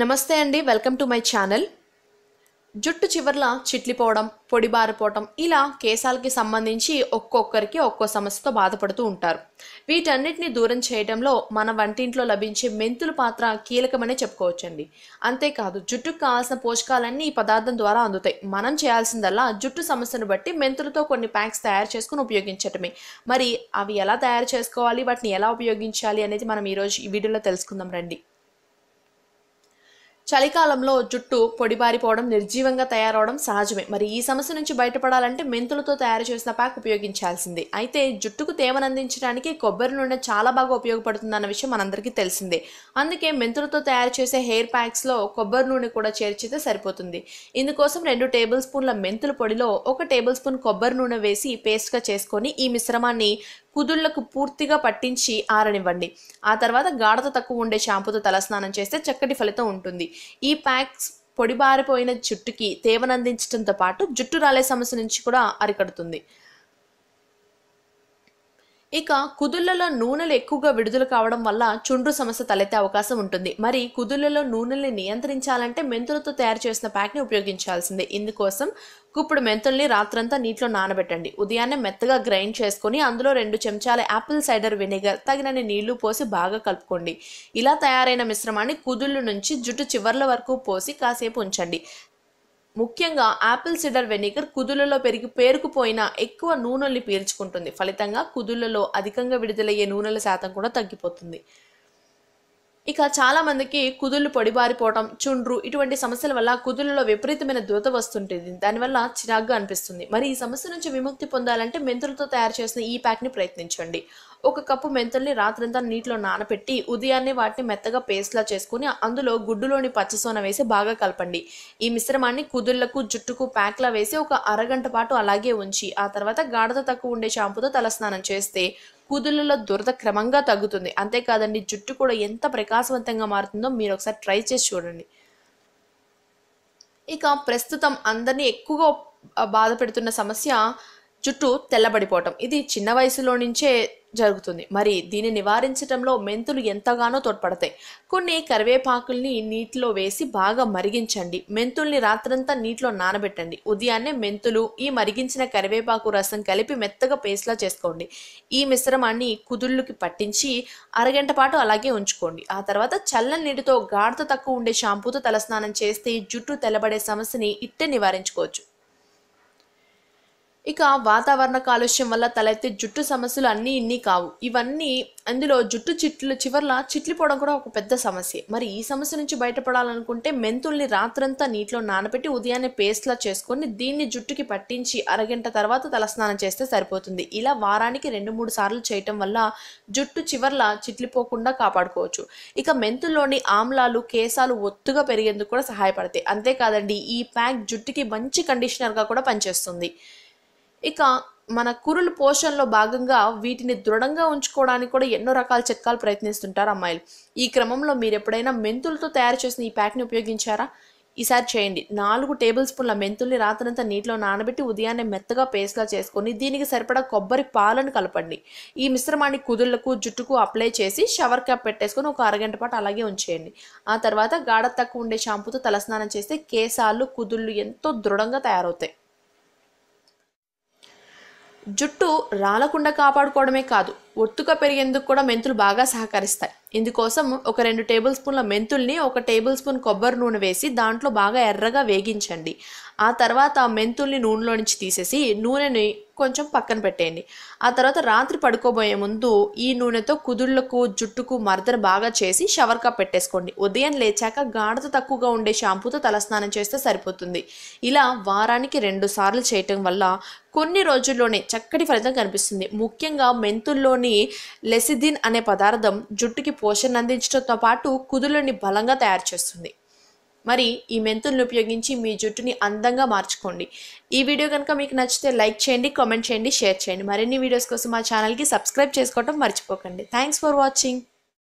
నమస్తే అండి welcome to my channel జుట్టు చివర్ల చిట్లిపోవడం పొడిబారిపోవటం ఇలా కేశాలకి సంబంధించి ఒక్కొక్కరికి ఒక్కో సమస్యతో బాధపడుతూ ఉంటారు వీటన్నిటిని దూరం చేయడంలో మన వంటింట్లో లభించే మెంతుల పాత్ర కీలకమనే చెప్పుకోవచ్చండి అంతేకాదు జుట్టుకు కావాల్సిన పోషకాలన్నీ ఈ పదార్థం ద్వారా అందుతాయి మనం చేయాల్సిందల్లా జుట్టు సమస్యను బట్టి మెంతులతో కొన్ని ప్యాక్స్ తయారు చేసుకుని ఉపయోగించటమే మరి అవి ఎలా తయారు చేసుకోవాలి వాటిని ఎలా ఉపయోగించాలి అనేది మనం ఈరోజు ఈ వీడియోలో తెలుసుకుందాం రండి చలికాలంలో జుట్టు పొడిబారిపోవడం నిర్జీవంగా తయారవడం సహజమే మరి ఈ సమస్య నుంచి బయటపడాలంటే మెంతులతో తయారు చేసిన ప్యాక్ ఉపయోగించాల్సింది అయితే జుట్టుకు తేమనందించడానికి కొబ్బరి నూనె చాలా బాగా ఉపయోగపడుతుంది అన్న విషయం మనందరికీ తెలిసిందే అందుకే మెంతులతో తయారు చేసే హెయిర్ ప్యాక్స్లో కొబ్బరి నూనె కూడా చేర్చితే సరిపోతుంది ఇందుకోసం రెండు టేబుల్ స్పూన్ల మెంతుల పొడిలో ఒక టేబుల్ స్పూన్ కొబ్బరి నూనె వేసి పేస్ట్గా చేసుకొని ఈ మిశ్రమాన్ని కుదుళ్లకు పూర్తిగా పట్టించి ఆరనివ్వండి ఆ తర్వాత గాఢత తక్కువ ఉండే షాంపూతో తలస్నానం చేస్తే చక్కటి ఫలితం ఉంటుంది ఈ ప్యాక్స్ పొడిబారిపోయిన జుట్టుకి తేవనందించడంతో పాటు జుట్టు రాలే సమస్య నుంచి కూడా అరికడుతుంది ఇక కుదుళ్లలో నూనెలు ఎక్కువగా విడుదల కావడం వల్ల చుండ్రు సమస్య తలెత్తే అవకాశం ఉంటుంది మరి కుదుళ్లలో నూనెల్ని నియంత్రించాలంటే మెంతులతో తయారు చేసిన ప్యాక్ని ఉపయోగించాల్సిందే ఇందుకోసం ఇప్పుడు మెంతుల్ని రాత్రంతా నీటిలో నానబెట్టండి ఉదయాన్నే మెత్తగా గ్రైండ్ చేసుకుని అందులో రెండు చెంచాల యాపిల్ సైడర్ వినేగర్ తగినన్ని నీళ్లు పోసి బాగా కలుపుకోండి ఇలా తయారైన మిశ్రమాన్ని కుదుళ్ళు నుంచి జుట్టు చివర్ల వరకు పోసి కాసేపు ఉంచండి ముఖ్యంగా యాపిల్ సిడర్ వెనిగర్ కుదులలో పెరిగి పేరుకుపోయిన ఎక్కువ నూనెల్ని పీల్చుకుంటుంది ఫలితంగా కుదులలో అధికంగా విడుదలయ్యే నూనెల శాతం కూడా తగ్గిపోతుంది ఇక చాలామందికి కుదుళ్ళు పొడిబారిపోవటం చుండ్రు ఇటువంటి సమస్యల వల్ల కుదుళ్ళలో విపరీతమైన దూత వస్తుంటుంది దానివల్ల చిరాగ్గా అనిపిస్తుంది మరి ఈ సమస్య నుంచి విముక్తి పొందాలంటే మెంతులతో తయారు చేసిన ఈ ప్యాక్ని ప్రయత్నించండి ఒక కప్పు మెంతుల్ని రాత్రంతా నీటిలో నానపెట్టి ఉదయాన్నే వాటిని మెత్తగా పేస్ట్లా చేసుకుని అందులో గుడ్డులోని పచ్చసోన వేసి బాగా కలపండి ఈ మిశ్రమాన్ని కుదుళ్లకు జుట్టుకు ప్యాక్లా వేసి ఒక అరగంట పాటు అలాగే ఉంచి ఆ తర్వాత గాఢత తక్కువ ఉండే షాంపూతో తలస్నానం చేస్తే కూతుళ్ళలో దురద క్రమంగా తగ్గుతుంది అంతేకాదండి జుట్టు కూడా ఎంత ప్రకాశవంతంగా మారుతుందో మీరు ఒకసారి ట్రై చేసి చూడండి ఇక ప్రస్తుతం అందరినీ ఎక్కువగా బాధ పెడుతున్న సమస్య జుట్టు తెల్లబడిపోవటం ఇది చిన్న వయసులో నుంచే జరుగుతుంది మరి దీన్ని నివారించడంలో మెంతులు ఎంతగానో తోడ్పడతాయి కొన్ని కరివేపాకుల్ని నీటిలో వేసి బాగా మరిగించండి మెంతుల్ని రాత్రంతా నీటిలో నానబెట్టండి ఉదయాన్నే మెంతులు ఈ మరిగించిన కరివేపాకు రసం కలిపి మెత్తగా పేస్ట్లా చేసుకోండి ఈ మిశ్రమాన్ని కుదుళ్ళుకి పట్టించి అరగంట పాటు అలాగే ఉంచుకోండి ఆ తర్వాత చల్లని నీటితో గాఢత తక్కువ ఉండే షాంపూతో తలస్నానం చేస్తే జుట్టు తెల్లబడే సమస్యని ఇట్టే నివారించుకోవచ్చు ఇక వాతావరణ కాలుష్యం వల్ల తలెత్తే జుట్టు సమస్యలు అన్నీ ఇన్ని కావు ఇవన్నీ అందులో జుట్టు చిట్లు చివర్ల చిట్లిపోవడం కూడా ఒక పెద్ద సమస్య మరి ఈ సమస్య నుంచి బయటపడాలనుకుంటే మెంతుల్ని రాత్రంతా నీటిలో నానబెట్టి ఉదయాన్నే పేస్ట్లా చేసుకొని దీన్ని జుట్టుకి పట్టించి అరగంట తర్వాత తలస్నానం చేస్తే సరిపోతుంది ఇలా వారానికి రెండు మూడు సార్లు చేయటం వల్ల జుట్టు చివర్ల చిట్లిపోకుండా కాపాడుకోవచ్చు ఇక మెంతుల్లోని ఆమ్లాలు కేశాలు ఒత్తుగా పెరిగేందుకు కూడా సహాయపడతాయి అంతేకాదండి ఈ ప్యాక్ జుట్టుకి మంచి కండిషనర్గా కూడా పనిచేస్తుంది ఇక మన కురుల పోషణలో భాగంగా వీటిని దృఢంగా ఉంచుకోవడానికి కూడా ఎన్నో రకాల చిట్కాలు ప్రయత్నిస్తుంటారు అమ్మాయిలు ఈ క్రమంలో మీరు ఎప్పుడైనా మెంతులతో తయారు చేసిన ఈ ప్యాక్ని ఉపయోగించారా ఈసారి చేయండి నాలుగు టేబుల్ స్పూన్ల మెంతుల్ని రాత్రంతా నీటిలో నానబెట్టి ఉదయాన్నే మెత్తగా పేస్ట్లా చేసుకొని దీనికి సరిపడా కొబ్బరి పాలను కలపండి ఈ మిశ్రమాన్ని కుదుళ్లకు జుట్టుకు అప్లై చేసి షవర్ క్యాప్ పెట్టేసుకొని ఒక అరగంట పాటు అలాగే ఉంచేయండి ఆ తర్వాత గాఢ తక్కువ ఉండే షాంపూతో తలస్నానం చేస్తే కేశాలు కుదుళ్ళు ఎంతో దృఢంగా తయారవుతాయి జుట్టు రాలకుండా కాపాడుకోవడమే కాదు ఒత్తుక పెరిగేందుకు కూడా మెంతులు బాగా సహకరిస్తాయి ఇందుకోసం ఒక రెండు టేబుల్ స్పూన్ల మెంతుల్ని ఒక టేబుల్ స్పూన్ కొబ్బరి నూనె వేసి దాంట్లో బాగా ఎర్రగా వేగించండి ఆ తర్వాత ఆ మెంతుల్ని నూనెలో నుంచి తీసేసి నూనెని కొంచెం పక్కన పెట్టేయండి ఆ తర్వాత రాత్రి పడుకోబోయే ముందు ఈ నూనెతో కుదుళ్లకు జుట్టుకు మర్దన బాగా చేసి షవర్ కప్ పెట్టేసుకోండి ఉదయం లేచాక గాఢత తక్కువగా ఉండే షాంపూతో తలస్నానం చేస్తే సరిపోతుంది ఇలా వారానికి రెండు సార్లు చేయటం వల్ల కొన్ని రోజుల్లోనే చక్కటి ఫలితం కనిపిస్తుంది ముఖ్యంగా మెంతుల్లోని అందులోని లెసిదిన్ అనే పదార్థం జుట్టుకి పోషణ అందించడంతో పాటు కుదులని బలంగా తయారు చేస్తుంది మరి ఈ మెంతులను ఉపయోగించి మీ జుట్టుని అందంగా మార్చుకోండి ఈ వీడియో కనుక మీకు నచ్చితే లైక్ చేయండి కామెంట్ చేయండి షేర్ చేయండి మరిన్ని వీడియోస్ కోసం మా ఛానల్కి సబ్స్క్రైబ్ చేసుకోవడం మర్చిపోకండి థ్యాంక్స్ ఫర్ వాచింగ్